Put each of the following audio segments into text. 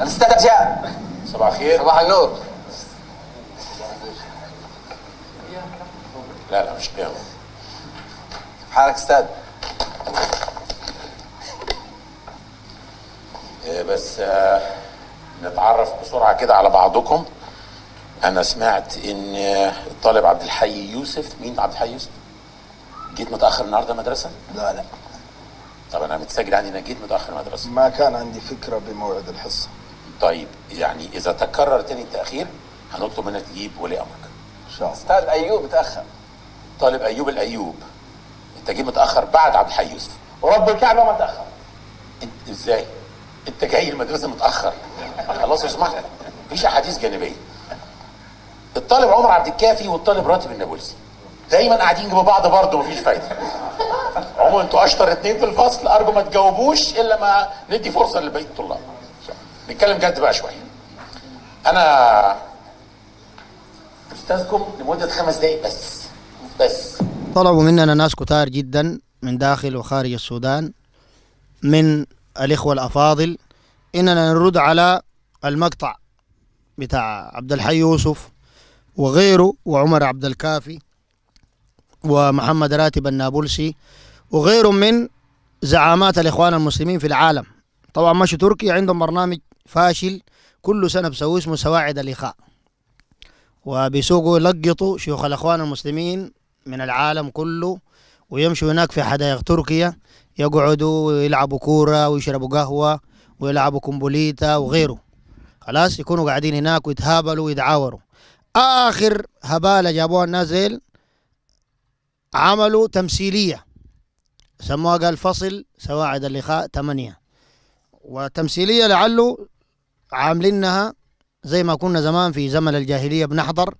الاستاذ ارجاء صباح الخير صباح النور لا لا مش قيامة حالك استاذ آه، بس آه، نتعرف بسرعة كده على بعضكم أنا سمعت إن آه، الطالب عبد الحي يوسف مين عبد الحي يوسف؟ جيت متأخر النهاردة مدرسة؟ لا لا طب أنا متسجل عندي انك جيت متأخر مدرسة ما كان عندي فكرة بموعد الحصة طيب يعني اذا تكرر تاني التاخير هنطلب منك تجيب ولي امرك ان شاء الله استاذ ايوب اتاخر طالب ايوب الايوب انت جاي متاخر بعد عبد الحي يوسف ورب الكعبه ما تاخر انت ازاي انت جاي المدرسه متاخر خلاص لو سمحت مفيش احاديث جانبيه الطالب عمر عبد الكافي والطالب راتب النابلسي دايما قاعدين جنب بعض برضه مفيش فايده عموما انتوا اشطر اتنين في الفصل ارجو ما تجاوبوش الا ما ندي فرصه لبقيه الطلاب نتكلم جد بقى شويه انا استاذكم لمده خمس دقائق بس بس طلبوا مننا ناس كتار جدا من داخل وخارج السودان من الاخوه الافاضل اننا نرد على المقطع بتاع عبد الحي يوسف وغيره وعمر عبد الكافي ومحمد راتب النابلسي وغيرهم من زعامات الاخوان المسلمين في العالم طبعا ماشي تركي عندهم برنامج فاشل كل سنة بسوي اسمه سواعد الإخاء وبيسوقوا يلقطوا شيوخ الأخوان المسلمين من العالم كله ويمشوا هناك في حدائق تركيا يقعدوا ويلعبوا كورة ويشربوا قهوة ويلعبوا كومبوليتا وغيره خلاص يكونوا قاعدين هناك ويتهابلوا ويتعاوروا آخر هبالة جابوها الناس عملوا تمثيلية سموها قال فصل سواعد اللقاء ثمانية وتمثيلية لعله عاملينها زي ما كنا زمان في زمن الجاهلية بنحضر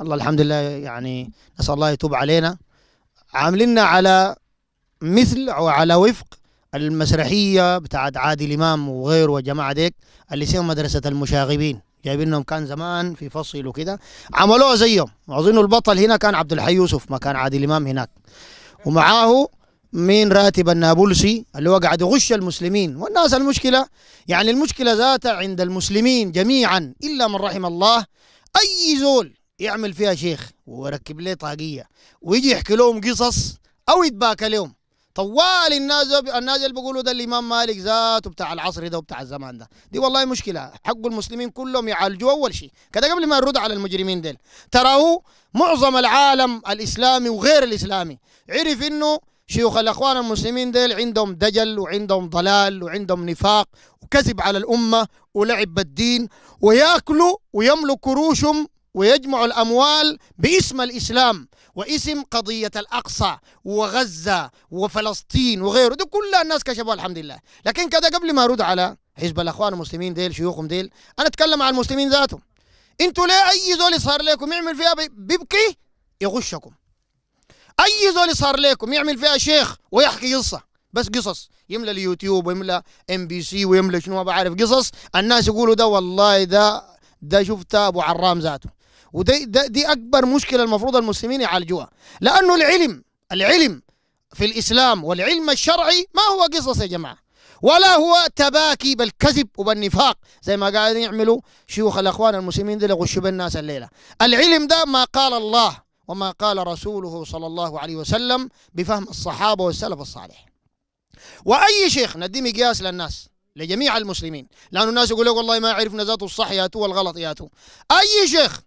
الله الحمد لله يعني نسأل الله يتوب علينا عاملينها على مثل أو على وفق المسرحية بتاعت عادل إمام وغيره والجماعة ديك اللي اسمها مدرسة المشاغبين جايبينهم كان زمان في فصل وكده عملوها زيهم أظن البطل هنا كان عبد الحي يوسف ما كان عادل إمام هناك ومعاه من راتب النابلسي اللي هو قاعد يغش المسلمين والناس المشكلة يعني المشكلة ذاتها عند المسلمين جميعا إلا من رحم الله أي زول يعمل فيها شيخ ويركب ليه طاقية ويجي يحكي لهم قصص أو يتباكى لهم طوال الناس الناس اللي بيقولوا ده الامام مالك ذاته بتاع العصر ده وبتاع الزمان ده دي والله مشكله حق المسلمين كلهم يعالجوا اول شيء كده قبل ما نرد على المجرمين ديل تراه معظم العالم الاسلامي وغير الاسلامي عرف انه شيوخ الأخوان المسلمين ديل عندهم دجل وعندهم ضلال وعندهم نفاق وكذب على الأمة ولعب بالدين ويأكلوا ويملوا كروشهم ويجمعوا الأموال باسم الإسلام واسم قضية الأقصى وغزة وفلسطين وغيره دي كلها الناس كشفوها الحمد لله لكن كده قبل ما أرد على حزب الأخوان المسلمين ديل شيوخهم ديل أنا أتكلم عن المسلمين ذاتهم انتوا ليه أي زول صار لكم يعمل فيها بيبكي يغشكم اي زول صار لكم يعمل فيها شيخ ويحكي قصه بس قصص يملى اليوتيوب ويملى ام بي سي ويملى شنو ما بعرف قصص الناس يقولوا ده والله ده ده شفت ابو عرام ذاته ودي دي اكبر مشكله المفروض المسلمين يعالجوها لانه العلم العلم في الاسلام والعلم الشرعي ما هو قصص يا جماعه ولا هو تباكي بالكذب وبالنفاق زي ما قاعدين يعملوا شيوخ الاخوان المسلمين دي يغشوا بالناس الليله العلم ده ما قال الله وما قال رسوله صلى الله عليه وسلم بفهم الصحابة والسلف الصالح وأي شيخ ندي مقياس للناس لجميع المسلمين لأن الناس يقول لك والله ما عرفنا ذات الصح ياتو والغلط ياتو أي شيخ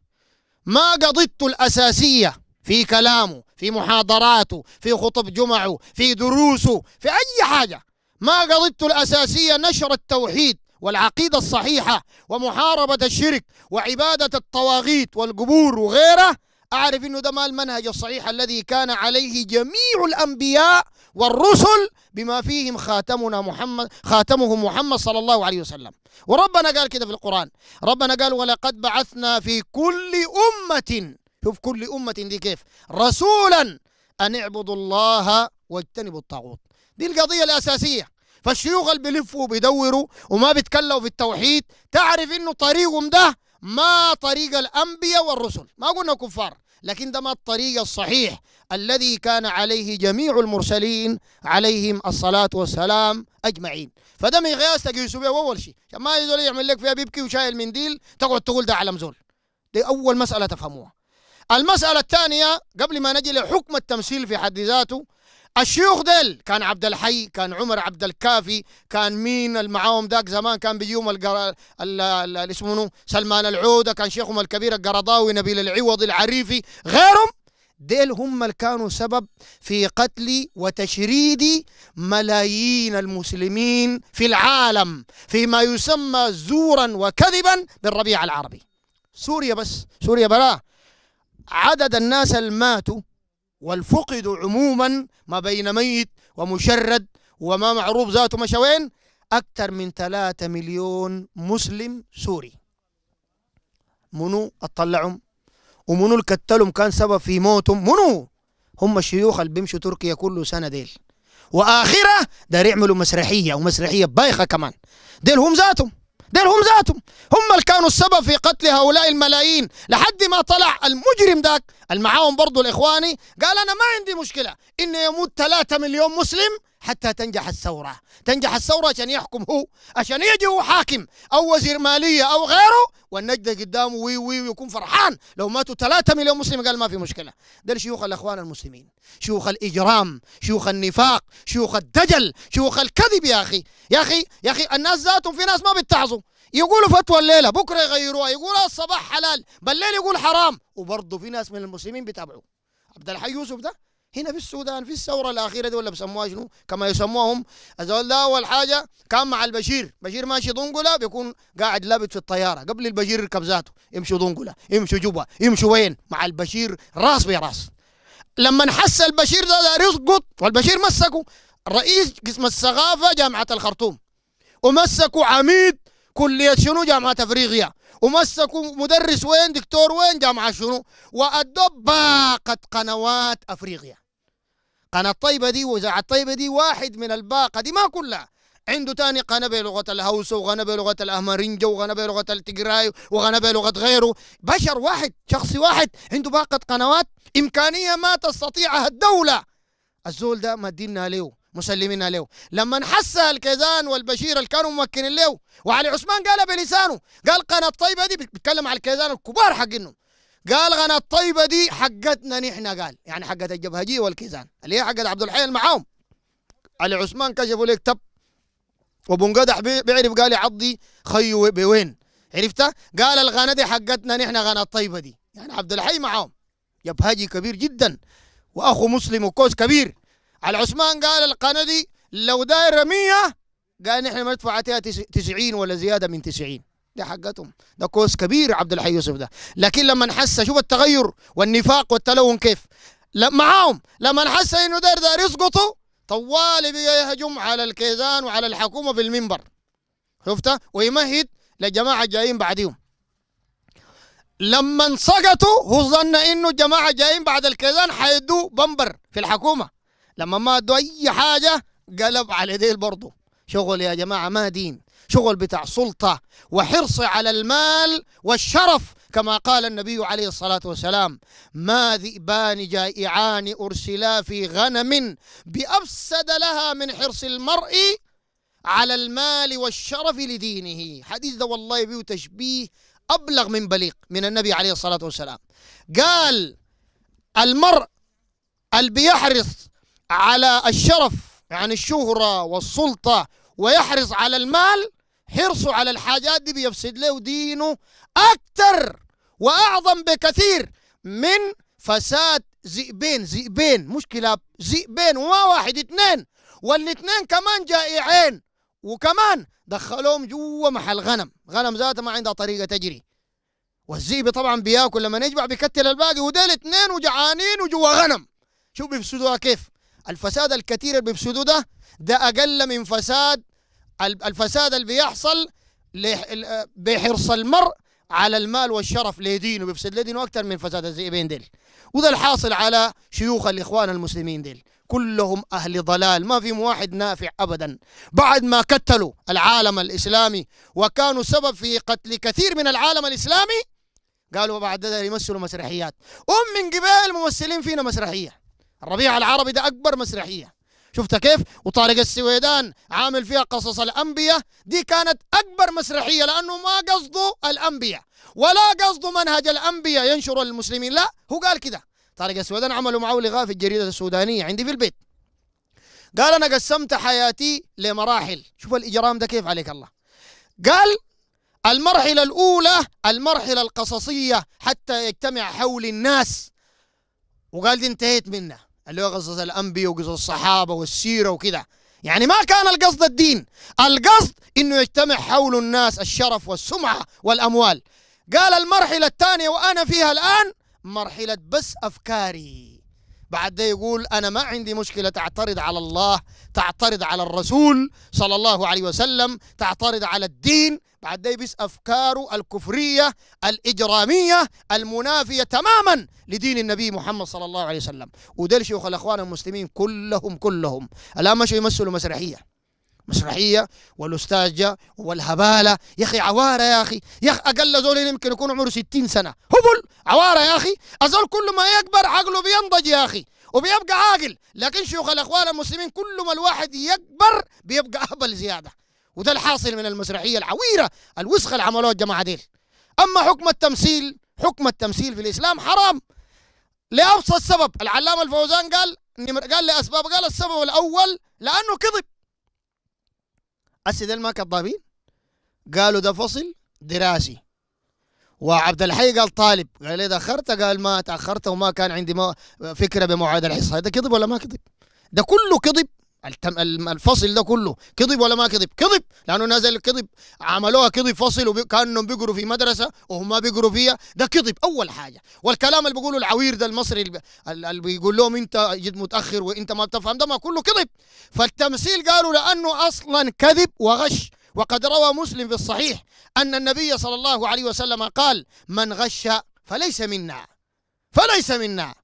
ما قضيت الأساسية في كلامه في محاضراته في خطب جمعه في دروسه في أي حاجة ما قضيت الأساسية نشر التوحيد والعقيدة الصحيحة ومحاربة الشرك وعبادة الطواغيت والقبور وغيره أعرف أنه ده ما المنهج الصحيح الذي كان عليه جميع الأنبياء والرسل بما فيهم خاتمنا محمد خاتمه محمد صلى الله عليه وسلم وربنا قال كده في القرآن ربنا قال ولقد بعثنا في كل أمة شوف كل أمة دي كيف رسولا أن اعبدوا الله واجتنبوا الطاغوت دي القضية الأساسية فالشيوخ اللي بيلفوا وبيدوروا وما بيتكلموا في التوحيد تعرف انه طريقهم ده ما طريق الأنبياء والرسل ما قلنا كفار لكن ده ما الطريق الصحيح الذي كان عليه جميع المرسلين عليهم الصلاة والسلام أجمعين فده من غياس تقيسوا به أول شيء عشان ما يزول يعمل لك فيها بيبكي وشايل منديل تقعد تقول ده علم زول دي أول مسألة تفهموها المسألة الثانية قبل ما نجي لحكم التمثيل في حد ذاته الشيوخ ديل كان عبد الحي كان عمر عبد الكافي كان مين المعاوم ذاك زمان كان بيوم القر... اللي اسمه سلمان العوده كان شيخهم الكبير القرضاوي نبيل العوضي العريفي غيرهم ديل هم اللي كانوا سبب في قتل وتشريد ملايين المسلمين في العالم فيما يسمى زورا وكذبا بالربيع العربي سوريا بس سوريا بلا عدد الناس اللي ماتوا والفقد عموما ما بين ميت ومشرد وما معروف ذاته مشوين أكثر من 3 مليون مسلم سوري منو اطلعهم ومنو الكتلهم كان سبب في موتهم منو هم الشيوخ اللي بيمشوا تركيا كل سنة ديل وآخرة دار يعملوا مسرحية ومسرحية بايخة كمان ديل هم ذاتهم دير هم ذاتهم هم اللي كانوا السبب في قتل هؤلاء الملايين لحد ما طلع المجرم ذاك المعاون برضه الإخواني قال أنا ما عندي مشكلة إنه يموت 3 مليون مسلم حتى تنجح الثورة تنجح الثورة عشان يحكم هو عشان يجي هو حاكم أو وزير مالية أو غيره والنجدة قدامه وي وي ويكون فرحان لو ماتوا ثلاثة مليون مسلم قال ما في مشكلة دل شيوخ الأخوان المسلمين شيوخ الإجرام شيوخ النفاق شيوخ الدجل شيوخ الكذب يا أخي يا أخي يا أخي الناس ذاتهم في ناس ما بتعظوا يقولوا فتوى الليلة بكرة يغيروها يقولوا الصباح حلال بالليل يقول حرام وبرضه في ناس من المسلمين بيتابعوا عبد الحي يوسف ده هنا في السودان في الثوره الاخيره دي ولا بسموها شنو كما يسموهم الزول ده اول حاجه كان مع البشير بشير ماشي دنقله بيكون قاعد لابد في الطياره قبل البشير يركب ذاته يمشوا دنقله يمشوا جوبا يمشوا وين مع البشير راس براس لما حس البشير ده يسقط والبشير مسكه رئيس قسم الثقافه جامعه الخرطوم ومسكوا عميد كلية شنو جامعة أفريقيا ومسكوا مدرس وين دكتور وين جامعة شنو وأدب باقة قنوات أفريقيا قناة طيبة دي وإذاعة طيبة دي واحد من الباقة دي ما كلها عنده تاني قناة بلغة الهوسة وغنى بلغة الأهمرنجة وغنى بلغة التجراي وغنى بلغة غيره بشر واحد شخص واحد عنده باقة قنوات إمكانية ما تستطيعها الدولة الزول ده مدينا له مسلمين له لما حس الكيزان والبشير اللي كانوا ممكنين له وعلي عثمان قال بلسانه قال قناة طيبة دي بيتكلم على الكيزان الكبار حقينهم قال غنى الطيبه دي حقتنا نحن قال يعني حقت الجبهجيه والكيزان اللي هي حقت عبد الحي معاهم علي عثمان كشفوا لك تب وبنقدح بيعرف قال عضي خيو بوين عرفتها قال الغنى دي حقتنا نحن غنى الطيبه دي يعني عبد الحي معاهم جبهجي كبير جدا واخو مسلم وكوس كبير على عثمان قال دي لو داير 100 قال نحن مدفوعتها 90 ولا زياده من 90 دي حقتهم ده كوس كبير عبد الحي يوسف ده لكن لما حس شوف التغير والنفاق والتلون كيف معاهم لما حس انه دار دار يسقطوا طوال بقى يهجم على الكيزان وعلى الحكومه في المنبر شفته ويمهد للجماعه جايين بعديهم لما سقطوا هو ظن انه الجماعه جايين بعد الكيزان حيدوا بمبر في الحكومه لما ما ادوا اي حاجه قلب على ديل برضه شغل يا جماعه ما دين شغل بتاع سلطة وحرص على المال والشرف كما قال النبي عليه الصلاة والسلام ما ذئبان جائعان أرسلا في غنم بأفسد لها من حرص المرء على المال والشرف لدينه حديث ده والله بيه تشبيه أبلغ من بليغ من النبي عليه الصلاة والسلام قال المرء اللي بيحرص على الشرف يعني الشهرة والسلطة ويحرص على المال حرصه على الحاجات دي بيفسد له دينه أكتر وأعظم بكثير من فساد ذئبين ذئبين مش كلاب ذئبين وما واحد اثنين والاثنين كمان جائعين وكمان دخلوهم جوا محل غنم غنم ذاته ما عندها طريقة تجري والذئب طبعا بياكل لما يجمع بيكتل الباقي وديل اثنين وجعانين وجوا غنم شوف بيفسدوها كيف الفساد الكثير اللي بيفسدوه ده ده أقل من فساد الفساد اللي بيحصل بحرص المرء على المال والشرف لدينه بيفسد لدينه أكثر من فساد بين ديل وده الحاصل على شيوخ الإخوان المسلمين ديل كلهم أهل ضلال ما في واحد نافع أبدا بعد ما كتلوا العالم الإسلامي وكانوا سبب في قتل كثير من العالم الإسلامي قالوا بعد ده يمثلوا مسرحيات أم من قبل ممثلين فينا مسرحية الربيع العربي ده أكبر مسرحية شفتها كيف وطارق السويدان عامل فيها قصص الانبياء دي كانت اكبر مسرحيه لانه ما قصده الانبياء ولا قصده منهج الانبياء ينشره للمسلمين لا هو قال كده طارق السويدان عملوا معه لقاء في الجريده السودانيه عندي في البيت قال انا قسمت حياتي لمراحل شوف الاجرام ده كيف عليك الله قال المرحله الاولى المرحله القصصيه حتى يجتمع حول الناس وقال دي انتهيت منها اللي هو قصص الانبياء وقصص الصحابه والسيره وكذا يعني ما كان القصد الدين القصد انه يجتمع حول الناس الشرف والسمعه والاموال قال المرحله الثانيه وانا فيها الان مرحله بس افكاري بعد ده يقول أنا ما عندي مشكلة تعترض على الله تعترض على الرسول صلى الله عليه وسلم تعترض على الدين بعد ده يبس أفكاره الكفرية الإجرامية المنافية تماما لدين النبي محمد صلى الله عليه وسلم ودل شيوخ الأخوان المسلمين كلهم كلهم الآن مشوا يمثلوا مسرحية مسرحيه والاستاجه والهباله يا اخي عواره يا اخي يا اخي اقل زول يمكن يكون عمره 60 سنه هبل عواره يا اخي الزول كل ما يكبر عقله بينضج يا اخي وبيبقى عاقل لكن شيوخ الاخوان المسلمين كل ما الواحد يكبر بيبقى اهبل زياده وده الحاصل من المسرحيه العويره الوسخه اللي عملوها الجماعه ديل اما حكم التمثيل حكم التمثيل في الاسلام حرام لابسط سبب العلامه الفوزان قال قال لاسباب قال السبب الاول لانه كذب هسه ديل ما كضابين قالوا ده فصل دراسي وعبد الحي قال طالب قال اذا اخرت قال ما تاخرت وما كان عندي فكره بموعد الحصه ده كذب ولا ما كذب ده كله كذب الفصل ده كله كذب ولا ما كذب كذب لانه نزل كذب عملوها كذب فصل وكانهم بيقروا في مدرسه وهم ما بيقروا فيها ده كذب اول حاجه والكلام اللي بيقوله العوير ده المصري اللي بيقول لهم انت جد متاخر وانت ما بتفهم ده ما كله كذب فالتمثيل قالوا لانه اصلا كذب وغش وقد روى مسلم في الصحيح ان النبي صلى الله عليه وسلم قال من غش فليس منا فليس منا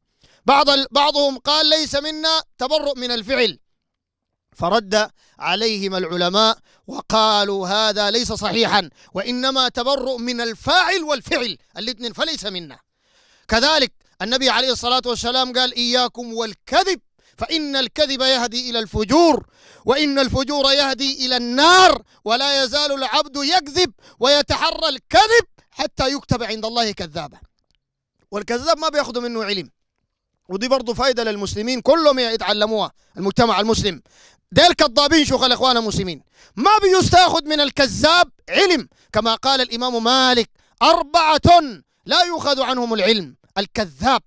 بعض بعضهم قال ليس منا تبرؤ من الفعل فرد عليهم العلماء وقالوا هذا ليس صحيحا وإنما تبرؤ من الفاعل والفعل الاثنين فليس منا كذلك النبي عليه الصلاة والسلام قال إياكم والكذب فإن الكذب يهدي إلى الفجور وإن الفجور يهدي إلى النار ولا يزال العبد يكذب ويتحرى الكذب حتى يكتب عند الله كذابا والكذاب ما بياخذ منه علم ودي برضه فايده للمسلمين كلهم يتعلموها المجتمع المسلم ديل كذابين شوخ الاخوان المسلمين ما بيستاخذ من الكذاب علم كما قال الامام مالك اربعه لا يؤخذ عنهم العلم الكذاب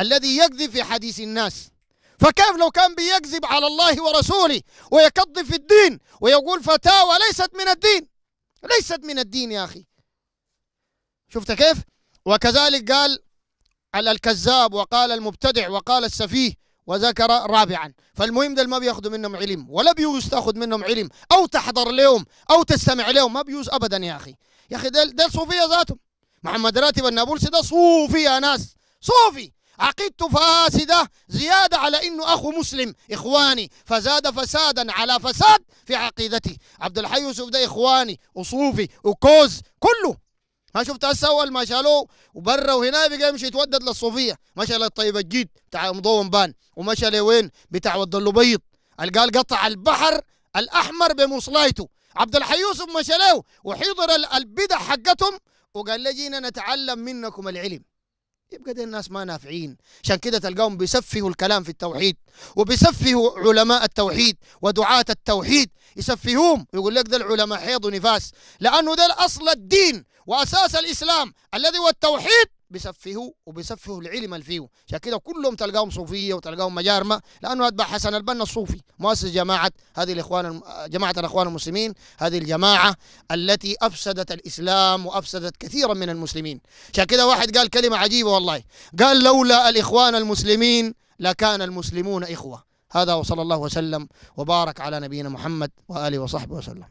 الذي يكذب في حديث الناس فكيف لو كان بيكذب على الله ورسوله ويكذب في الدين ويقول فتاوى ليست من الدين ليست من الدين يا اخي شفت كيف وكذلك قال الكذاب وقال المبتدع وقال السفيه وذكر رابعا فالمهم ده ما بياخذوا منهم علم ولا بيوز تاخذ منهم علم او تحضر لهم او تستمع لهم ما بيوز ابدا يا اخي يا اخي ده ده صوفيه ذاتهم محمد راتب النابلسي ده صوفي يا ناس صوفي عقيدته فاسدة زيادة على إنه أخو مسلم إخواني فزاد فسادا على فساد في عقيدته عبد الحي يوسف ده إخواني وصوفي وكوز كله ما شفت هسه اول ما شالوه وبرا وهنا بقى يمشي يتودد للصوفيه مشى للطيب الجيد بتاع مضوم بان ومشى لوين بتاع ود اللبيض قال قطع البحر الاحمر بمصلايته عبد الحي يوسف مشى له وحضر البدع حقتهم وقال لجينا جينا نتعلم منكم العلم يبقى دي الناس ما نافعين عشان كده تلقاهم بيسفهوا الكلام في التوحيد وبيسفهوا علماء التوحيد ودعاة التوحيد يسفهوهم يقول لك ده العلماء حيض ونفاس لأنه ده أصل الدين وأساس الإسلام الذي هو التوحيد بيسفهوا وبيسفهوا العلم اللي فيه عشان كده كلهم تلقاهم صوفيه وتلقاهم مجارمه لانه اتبع حسن البنا الصوفي مؤسس جماعه هذه الاخوان جماعه الاخوان المسلمين هذه الجماعه التي افسدت الاسلام وافسدت كثيرا من المسلمين عشان كده واحد قال كلمه عجيبه والله قال لولا الاخوان المسلمين لكان المسلمون اخوه هذا وصلى الله وسلم وبارك على نبينا محمد واله وصحبه وسلم